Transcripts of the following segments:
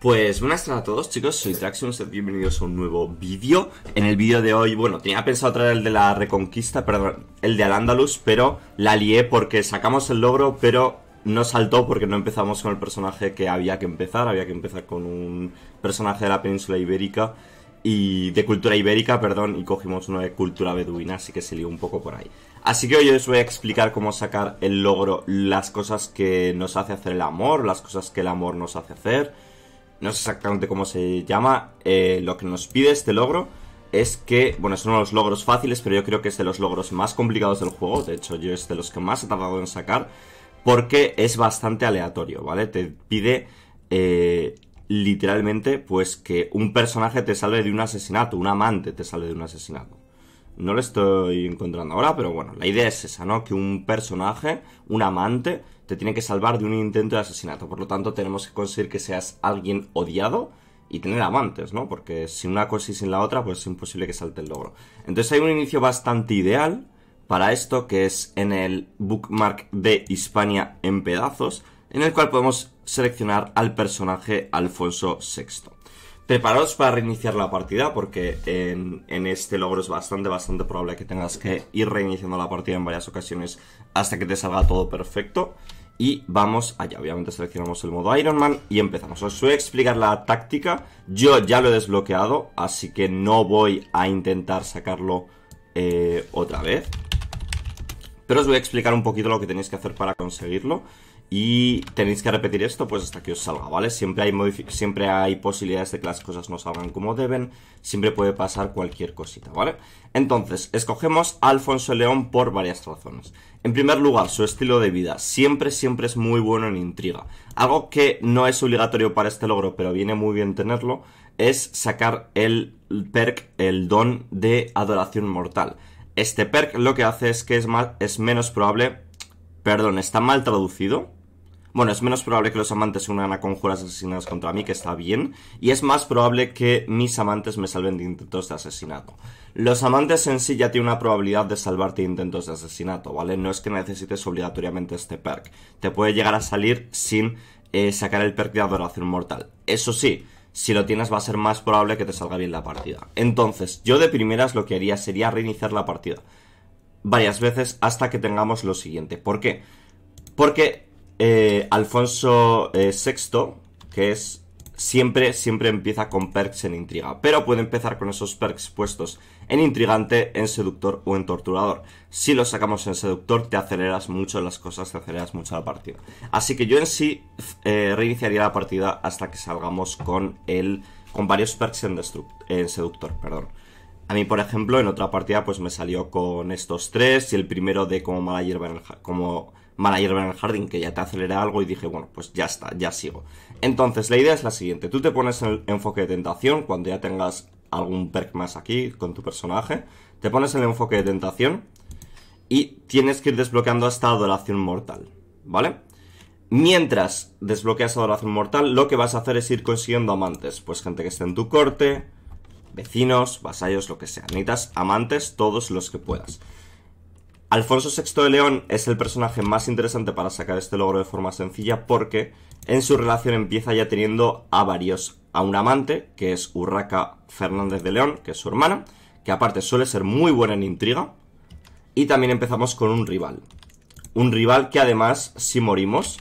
Pues buenas tardes a todos chicos, soy Traxxon, bienvenidos a un nuevo vídeo En el vídeo de hoy, bueno, tenía pensado traer el de la Reconquista, perdón, el de Al-Andalus Pero la lié porque sacamos el logro, pero no saltó porque no empezamos con el personaje que había que empezar Había que empezar con un personaje de la península ibérica y de cultura ibérica, perdón, y cogimos uno de cultura beduina, así que se lió un poco por ahí. Así que hoy os voy a explicar cómo sacar el logro, las cosas que nos hace hacer el amor, las cosas que el amor nos hace hacer, no sé exactamente cómo se llama, eh, lo que nos pide este logro es que, bueno, es uno de los logros fáciles, pero yo creo que es de los logros más complicados del juego, de hecho yo es de los que más he tardado en sacar, porque es bastante aleatorio, ¿vale? Te pide eh, literalmente pues que un personaje te salve de un asesinato, un amante te salve de un asesinato. No lo estoy encontrando ahora, pero bueno, la idea es esa, ¿no? Que un personaje, un amante, te tiene que salvar de un intento de asesinato. Por lo tanto, tenemos que conseguir que seas alguien odiado y tener amantes, ¿no? Porque sin una cosa y sin la otra, pues es imposible que salte el logro. Entonces hay un inicio bastante ideal para esto, que es en el bookmark de Hispania en pedazos, en el cual podemos seleccionar al personaje Alfonso VI. Preparaos para reiniciar la partida porque en, en, este logro es bastante, bastante probable que tengas que ir reiniciando la partida en varias ocasiones hasta que te salga todo perfecto. Y vamos allá, obviamente seleccionamos el modo Iron Man y empezamos. Os voy a explicar la táctica, yo ya lo he desbloqueado, así que no voy a intentar sacarlo eh, otra vez. Pero os voy a explicar un poquito lo que tenéis que hacer para conseguirlo y tenéis que repetir esto pues hasta que os salga, ¿vale? Siempre hay, siempre hay posibilidades de que las cosas no salgan como deben, siempre puede pasar cualquier cosita, ¿vale? Entonces, escogemos a Alfonso León por varias razones. En primer lugar, su estilo de vida. Siempre, siempre es muy bueno en intriga. Algo que no es obligatorio para este logro, pero viene muy bien tenerlo, es sacar el perk, el don de adoración mortal. Este perk lo que hace es que es, más, es menos probable... Perdón, está mal traducido, bueno, es menos probable que los amantes se unan a conjuras asesinadas contra mí, que está bien, y es más probable que mis amantes me salven de intentos de asesinato. Los amantes en sí ya tienen una probabilidad de salvarte de intentos de asesinato, ¿vale? No es que necesites obligatoriamente este perk. Te puede llegar a salir sin eh, sacar el perk de adoración mortal. Eso sí, si lo tienes va a ser más probable que te salga bien la partida. Entonces, yo de primeras lo que haría sería reiniciar la partida varias veces hasta que tengamos lo siguiente. ¿Por qué? Porque eh, Alfonso VI, eh, que es siempre, siempre empieza con perks en intriga, pero puede empezar con esos perks puestos en intrigante, en seductor o en torturador. Si lo sacamos en seductor, te aceleras mucho las cosas, te aceleras mucho la partida. Así que yo en sí eh, reiniciaría la partida hasta que salgamos con el con varios perks en, seductor, perdón. A mí, por ejemplo, en otra partida pues me salió con estos tres y el primero de como mala como en el jardín que ya te acelera algo y dije, bueno, pues ya está, ya sigo. Entonces, la idea es la siguiente, tú te pones el enfoque de tentación cuando ya tengas algún perk más aquí con tu personaje, te pones en el enfoque de tentación y tienes que ir desbloqueando hasta adoración mortal, ¿vale? Mientras desbloqueas adoración mortal, lo que vas a hacer es ir consiguiendo amantes, pues gente que esté en tu corte, vecinos, vasallos, lo que sea. Necesitas amantes todos los que puedas. Alfonso VI de León es el personaje más interesante para sacar este logro de forma sencilla porque en su relación empieza ya teniendo a varios, a un amante, que es Urraca Fernández de León, que es su hermana, que aparte suele ser muy buena en intriga, y también empezamos con un rival. Un rival que además, si morimos,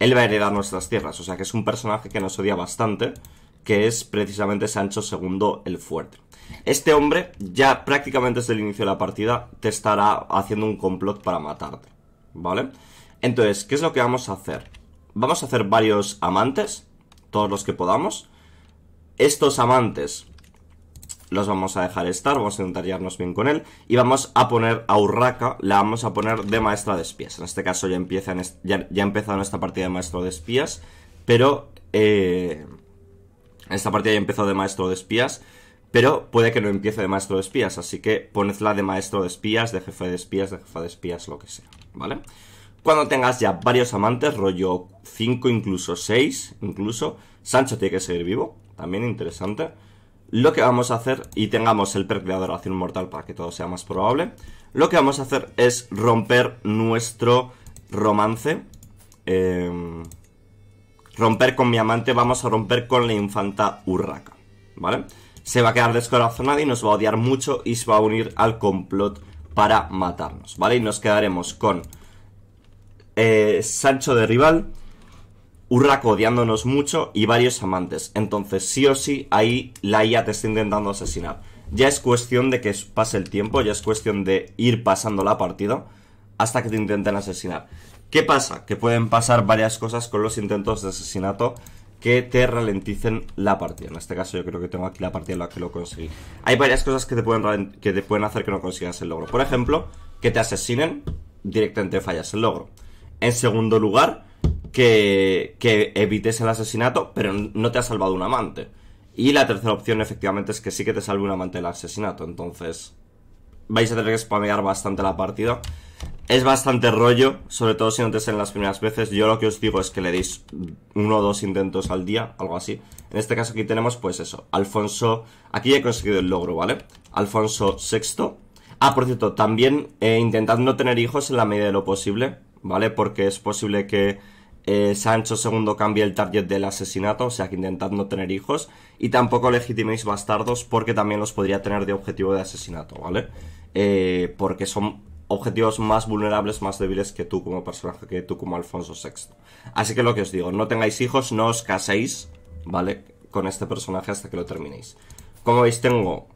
él va a heredar nuestras tierras, o sea que es un personaje que nos odia bastante, que es precisamente Sancho II el Fuerte. Este hombre ya prácticamente desde el inicio de la partida te estará haciendo un complot para matarte, ¿vale? Entonces, ¿qué es lo que vamos a hacer? Vamos a hacer varios amantes, todos los que podamos. Estos amantes los vamos a dejar estar, vamos a intentar bien con él. Y vamos a poner a Urraca, la vamos a poner de maestra de espías. En este caso ya, empieza en ya, empezado nuestra partida de maestro de espías, pero... Eh, esta partida ya empezó de maestro de espías, pero puede que no empiece de maestro de espías, así que ponedla de maestro de espías, de jefe de espías, de jefa de espías, lo que sea, ¿vale? Cuando tengas ya varios amantes, rollo 5, incluso 6, incluso, Sancho tiene que seguir vivo, también interesante. Lo que vamos a hacer, y tengamos el perk de adoración mortal para que todo sea más probable, lo que vamos a hacer es romper nuestro romance. Em, romper con mi amante, vamos a romper con la infanta Urraca, ¿vale? se va a quedar descorazonada y nos va a odiar mucho y se va a unir al complot para matarnos, ¿vale? Y nos quedaremos con eh, Sancho de rival, Urraco odiándonos mucho y varios amantes. Entonces, sí o sí, ahí la IA te está intentando asesinar. Ya es cuestión de que pase el tiempo, ya es cuestión de ir pasando la partida hasta que te intenten asesinar. ¿Qué pasa? Que pueden pasar varias cosas con los intentos de asesinato que te ralenticen la partida. En este caso yo creo que tengo aquí la partida en la que lo conseguí. Hay varias cosas que te pueden, que te pueden hacer que no consigas el logro. Por ejemplo, que te asesinen, directamente fallas el logro. En segundo lugar, que, que evites el asesinato, pero no te ha salvado un amante. Y la tercera opción efectivamente es que sí que te salve un amante del asesinato. Entonces, vais a tener que spamear bastante la partida es bastante rollo, sobre todo si no te salen las primeras veces. Yo lo que os digo es que le deis uno o dos intentos al día, algo así. En este caso aquí tenemos pues eso, Alfonso... Aquí he conseguido el logro, ¿vale? Alfonso VI. Ah, por cierto, también eh, intentad no tener hijos en la medida de lo posible, ¿vale? Porque es posible que eh, Sancho II cambie el target del asesinato, o sea que intentad no tener hijos. Y tampoco legitiméis bastardos porque también los podría tener de objetivo de asesinato, ¿vale? Eh, porque son objetivos más vulnerables, más débiles que tú como personaje, que tú como Alfonso VI. Así que lo que os digo, no tengáis hijos, no os caséis, ¿vale? Con este personaje hasta que lo terminéis. Como veis, tengo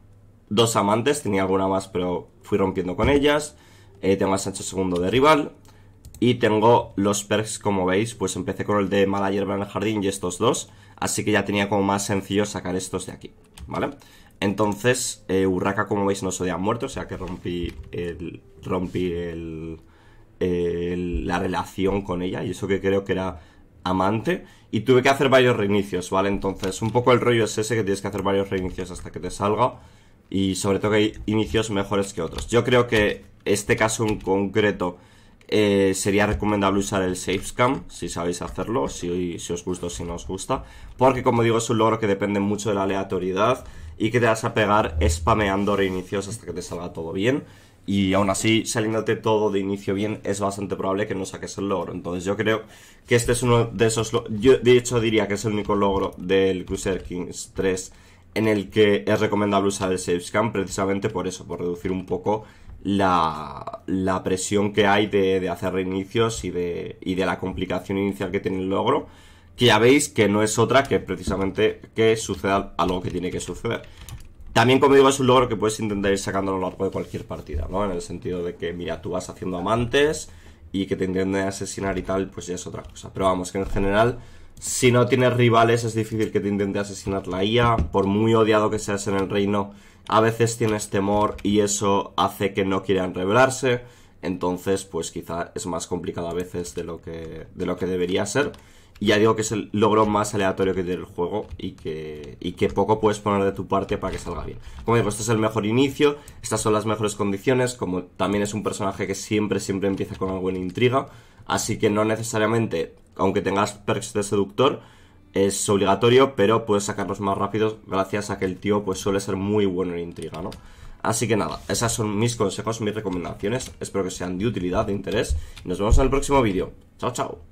dos amantes, tenía alguna más, pero fui rompiendo con ellas. Eh, tengo a Sancho II de rival. Y tengo los perks, como veis, pues empecé con el de mala hierba en el jardín y estos dos. Así que ya tenía como más sencillo sacar estos de aquí, ¿vale? Entonces, eh, Urraca, como veis, no se había muerto, o sea que rompí el, rompí la relación con ella, y eso que creo que era amante, y tuve que hacer varios reinicios, ¿vale? Entonces, un poco el rollo es ese, que tienes que hacer varios reinicios hasta que te salga, y sobre todo que hay inicios mejores que otros. Yo creo que este caso en concreto eh, sería recomendable usar el SafeScam si sabéis hacerlo, si, os gusta o si no os gusta, porque como digo es un logro que depende mucho de la aleatoriedad y que te vas a pegar spameando reinicios hasta que te salga todo bien. Y aún así, saliéndote todo de inicio bien, es bastante probable que no saques el logro. Entonces yo creo que este es uno de esos... Yo de hecho diría que es el único logro del Crusader Kings 3 en el que es recomendable usar el Safe precisamente por eso, por reducir un poco la, la presión que hay de, hacer reinicios y de, y de la complicación inicial que tiene el logro, que ya veis que no es otra que precisamente que suceda algo que tiene que suceder. También, como digo, es un logro que puedes intentar ir sacando a lo largo de cualquier partida, ¿no? En el sentido de que, mira, tú vas haciendo amantes y que te intenten asesinar y tal, pues ya es otra cosa. Pero vamos, que en general si no tienes rivales es difícil que te intente asesinar la IA, por muy odiado que seas en el reino, a veces tienes temor y eso hace que no quieran rebelarse, entonces pues quizá es más complicado a veces de lo que, de lo que debería ser. Y ya digo que es el logro más aleatorio que tiene el juego y que, y que poco puedes poner de tu parte para que salga bien. Como digo, este es el mejor inicio, estas son las mejores condiciones, como también es un personaje que siempre, siempre empieza con alguna intriga, así que no necesariamente aunque tengas perks de seductor, es obligatorio, pero puedes sacarlos más rápidos gracias a que el tío pues suele ser muy bueno en intriga, ¿no? Así que nada, esos son mis consejos, mis recomendaciones, espero que sean de utilidad, de interés, nos vemos en el próximo vídeo. Chao, chao.